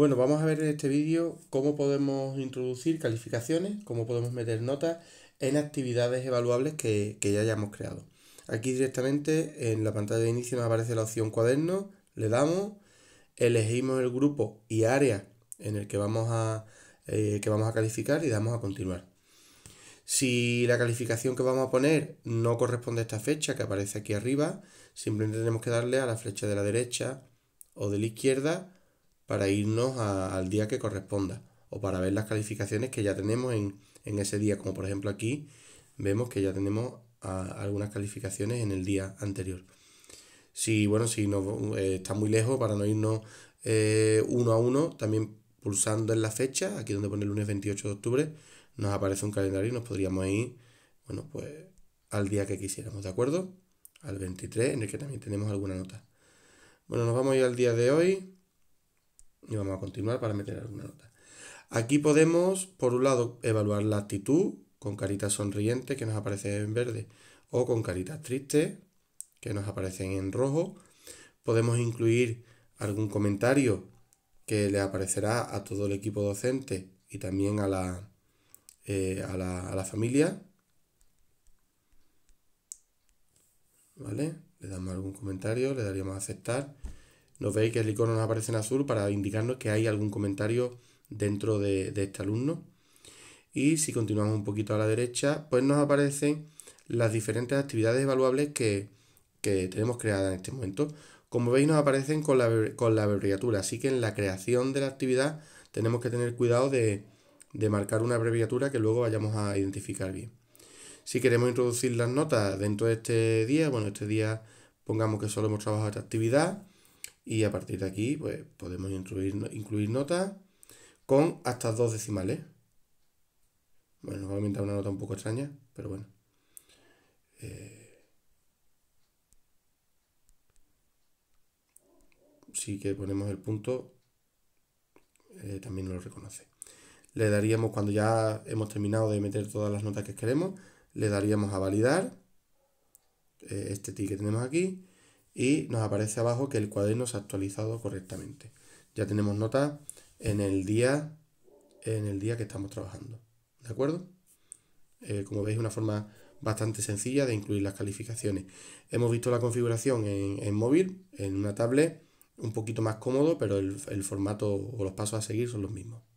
Bueno, vamos a ver en este vídeo cómo podemos introducir calificaciones, cómo podemos meter notas en actividades evaluables que, ya hayamos creado. Aquí directamente en la pantalla de inicio nos aparece la opción cuaderno, le damos, elegimos el grupo y área en el que vamos a, eh, que vamos a calificar y damos a continuar. Si la calificación que vamos a poner no corresponde a esta fecha que aparece aquí arriba, simplemente tenemos que darle a la flecha de la derecha o de la izquierda para irnos al día que corresponda o para ver las calificaciones que ya tenemos en, ese día, como por ejemplo aquí vemos que ya tenemos algunas calificaciones en el día anterior. Si, bueno, si no, eh, está muy lejos para no irnos eh, uno a uno, también pulsando en la fecha, aquí donde pone el lunes 28 de octubre, nos aparece un calendario y nos podríamos ir, bueno, pues al día que quisiéramos, ¿de acuerdo? Al 23, en el que también tenemos alguna nota. Bueno, nos vamos a ir al día de hoy y vamos a continuar para meter alguna nota. Aquí podemos, por un lado, evaluar la actitud con caritas sonrientes que nos aparece en verde o con caritas tristes que nos aparecen en rojo. Podemos incluir algún comentario que le aparecerá a todo el equipo docente y también a la, eh, a la, a la familia. ¿Vale? Le damos algún comentario, le daríamos a aceptar nos veis que el icono nos aparece en azul para indicarnos que hay algún comentario dentro de, este alumno. Y si continuamos un poquito a la derecha, pues nos aparecen las diferentes actividades evaluables que, tenemos creadas en este momento. Como veis nos aparecen con la, con la abreviatura, así que en la creación de la actividad tenemos que tener cuidado de, de marcar una abreviatura que luego vayamos a identificar bien. Si queremos introducir las notas dentro de este día, bueno, este día pongamos que solo hemos trabajado esta actividad, y a partir de aquí pues, podemos incluir, incluir notas con hasta dos decimales. Bueno, nos va a aumentar una nota un poco extraña, pero bueno. Eh, sí que ponemos el punto, eh, También también lo reconoce. Le daríamos, cuando ya hemos terminado de meter todas las notas que queremos, le daríamos a validar eh, este tick que tenemos aquí y nos aparece abajo que el cuaderno se ha actualizado correctamente. Ya tenemos nota en el día, en el día que estamos trabajando. ¿De acuerdo? Eh, como veis, una forma bastante sencilla de incluir las calificaciones. Hemos visto la configuración en, móvil, en una tablet, un poquito más cómodo, pero el formato o los pasos a seguir son los mismos.